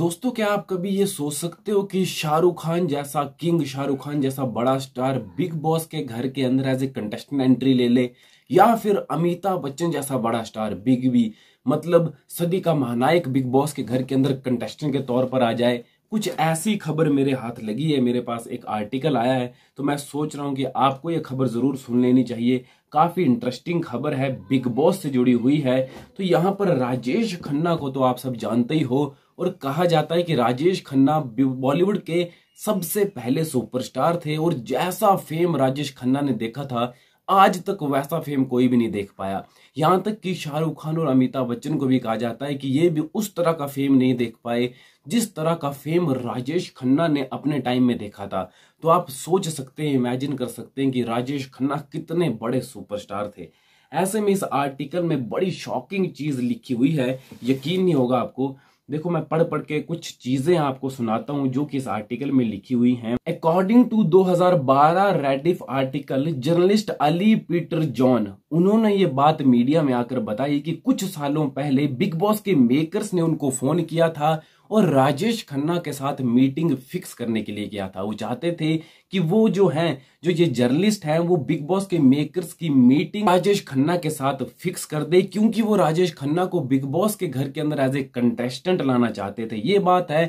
दोस्तों क्या आप कभी ये सोच सकते हो कि शाहरुख खान जैसा किंग शाहरुख खान जैसा बड़ा स्टार बिग बॉस के घर के अंदर एज ए कंटेस्टेंट एंट्री ले ले या फिर अमिताभ बच्चन जैसा बड़ा स्टार बिग बी मतलब सदी का महानायक बिग बॉस के घर के अंदर कंटेस्टेंट के तौर पर आ जाए कुछ ऐसी खबर मेरे हाथ लगी है मेरे पास एक आर्टिकल आया है तो मैं सोच रहा हूं कि आपको यह खबर ज़रूर सुन लेनी चाहिए काफ़ी इंटरेस्टिंग खबर है बिग बॉस से जुड़ी हुई है तो यहां पर राजेश खन्ना को तो आप सब जानते ही हो और कहा जाता है कि राजेश खन्ना बॉलीवुड के सबसे पहले सुपरस्टार थे और जैसा फेम राजेश खन्ना ने देखा था आज तक वैसा फेम कोई भी नहीं देख पाया यहाँ तक कि शाहरुख खान और अमिताभ बच्चन को भी कहा जाता है कि ये भी उस तरह का फेम नहीं देख पाए जिस तरह का फेम राजेश खन्ना ने अपने टाइम में देखा था तो आप सोच सकते हैं इमेजिन कर सकते हैं कि राजेश खन्ना कितने बड़े सुपरस्टार थे ऐसे में इस आर्टिकल में बड़ी शॉकिंग चीज लिखी हुई है यकीन नहीं होगा आपको देखो मैं पढ़ पढ़ के कुछ चीजें आपको सुनाता हूं जो कि इस आर्टिकल में लिखी हुई हैं according to 2012 Rediff article journalist Ali Peter John उन्होंने ये बात मीडिया में आकर बताई कि कुछ सालों पहले बिग बॉस के मेकर्स ने उनको फोन किया था और राजेश खन्ना के साथ मीटिंग फिक्स करने के लिए गया था वो चाहते थे कि वो जो हैं जो ये जर्नलिस्ट हैं वो बिग बॉस के मेकर्स की मीटिंग राजेश खन्ना के साथ फिक्स कर दे क्योंकि वो राजेश खन्ना को बिग बॉस के घर के अंदर एज ए कंटेस्टेंट लाना चाहते थे ये बात है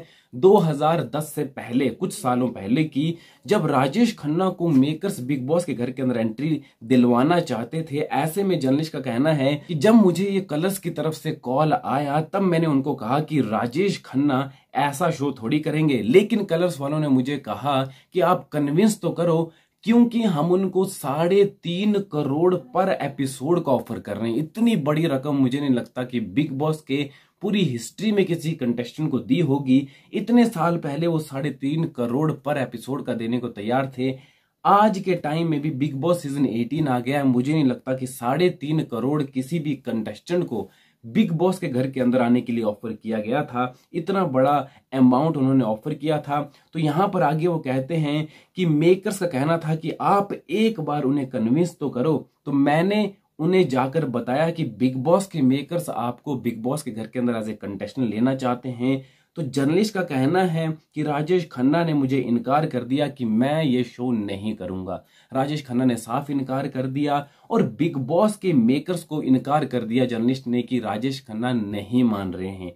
2010 से पहले कुछ सालों पहले की जब राजेश खन्ना को मेकर्स बिग बॉस के घर के अंदर एंट्री दिलवाना चाहते थे ऐसे में जर्नलिस्ट का कहना है कि जब मुझे ये कलर्स की तरफ से कॉल आया तब मैंने उनको कहा कि राजेश खन्ना ऐसा शो थोड़ी करेंगे लेकिन कलर्स वालों ने मुझे कहा कि आप कन्विंस तो करो क्योंकि हम उनको साढ़े तीन करोड़ पर एपिसोड का ऑफर कर रहे हैं इतनी बड़ी रकम मुझे नहीं लगता कि बिग बॉस के पूरी हिस्ट्री में किसी कंटेस्टेंट को दी होगी इतने साल पहले वो साढ़े तीन करोड़ पर एपिसोड का देने को तैयार थे आज के टाइम में भी बिग बॉस सीजन 18 आ गया है मुझे नहीं लगता कि साढ़े तीन करोड़ किसी भी कंटेस्टेंट को बिग बॉस के घर के अंदर आने के लिए ऑफर किया गया था इतना बड़ा अमाउंट उन्होंने ऑफर किया था तो यहाँ पर आगे वो कहते हैं कि मेकर्स का कहना था कि आप एक बार उन्हें कन्विंस तो करो तो मैंने उन्हें जाकर बताया कि बिग बॉस के मेकर्स आपको बिग बॉस के घर के अंदर एज ए कंटेस्टेंट लेना चाहते हैं तो जर्नलिस्ट का कहना है कि राजेश खन्ना ने मुझे इनकार कर दिया कि मैं ये शो नहीं करूंगा राजेश खन्ना ने साफ इनकार कर दिया और बिग बॉस के मेकर्स को इनकार कर दिया जर्नलिस्ट ने कि राजेश खन्ना नहीं मान रहे हैं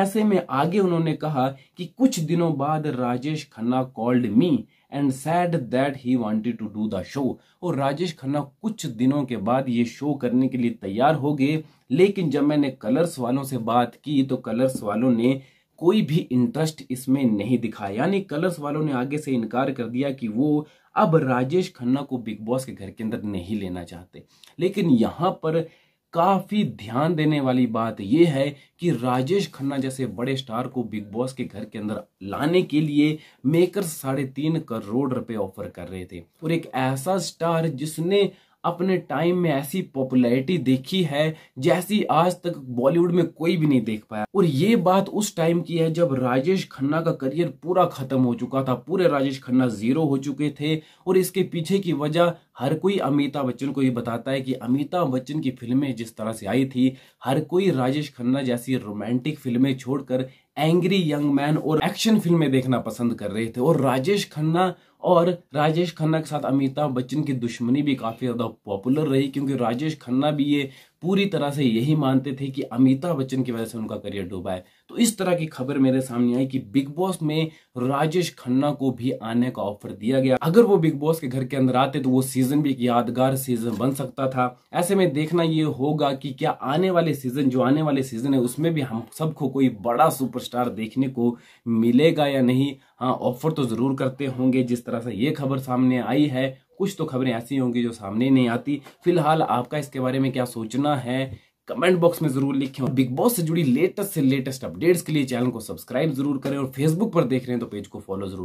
ऐसे में आगे उन्होंने कहा कि कुछ दिनों बाद Rajesh Khanna called me and said that he wanted to do the show और राजेश खन्ना कुछ दिनों के बाद ये शो करने के लिए तैयार हो गए लेकिन जब मैंने कलर्स वालों से बात की तो कलर्स वालों ने कोई भी इंटरेस्ट इसमें नहीं दिखाया यानी कलर्स वालों ने आगे से इनकार कर दिया कि वो अब राजेश खन्ना को बिग बॉस के घर के अंदर नहीं लेना चाहते लेकिन यहाँ पर काफी ध्यान देने वाली बात यह है कि राजेश खन्ना जैसे बड़े स्टार को बिग बॉस के घर के अंदर लाने के लिए मेकर साढ़े तीन करोड़ रुपए ऑफर कर रहे थे और एक ऐसा स्टार जिसने अपने टाइम में ऐसी पॉपुलैरिटी देखी है जैसी आज तक बॉलीवुड में कोई भी नहीं देख पाया और ये बात उस टाइम की है जब राजेश खन्ना का करियर पूरा खत्म हो चुका था पूरे राजेश खन्ना जीरो हो चुके थे और इसके पीछे की वजह हर कोई अमिताभ बच्चन को ये बताता है कि अमिताभ बच्चन की फिल्में जिस तरह से आई थी हर कोई राजेश खन्ना जैसी रोमांटिक फिल्में छोड़कर एंग्री यंग मैन और एक्शन फिल्में देखना पसंद कर रहे थे और राजेश खन्ना और राजेश खन्ना के साथ अमिताभ बच्चन की दुश्मनी भी काफ़ी ज़्यादा पॉपुलर रही क्योंकि राजेश खन्ना भी ये पूरी तरह से यही मानते थे कि अमिताभ बच्चन की वजह से उनका करियर डूबा है तो इस तरह की खबर मेरे सामने आई कि बिग बॉस में राजेश खन्ना को भी आने का ऑफर दिया गया अगर वो बिग बॉस के घर के अंदर आते तो वो सीजन भी एक यादगार सीजन बन सकता था ऐसे में देखना ये होगा कि क्या आने वाले सीजन जो आने वाले सीजन है उसमें भी हम सबको कोई बड़ा सुपरस्टार देखने को मिलेगा या नहीं हाँ ऑफर तो जरूर करते होंगे जिस तरह से ये खबर सामने आई है कुछ तो खबरें ऐसी होंगी जो सामने नहीं आती फिलहाल आपका इसके बारे में क्या सोचना है कमेंट बॉक्स में जरूर लिखें और बिग बॉस से जुड़ी लेटेस्ट से लेटेस्ट अपडेट्स के लिए चैनल को सब्सक्राइब जरूर करें और फेसबुक पर देख रहे हैं तो पेज को फॉलो जरूर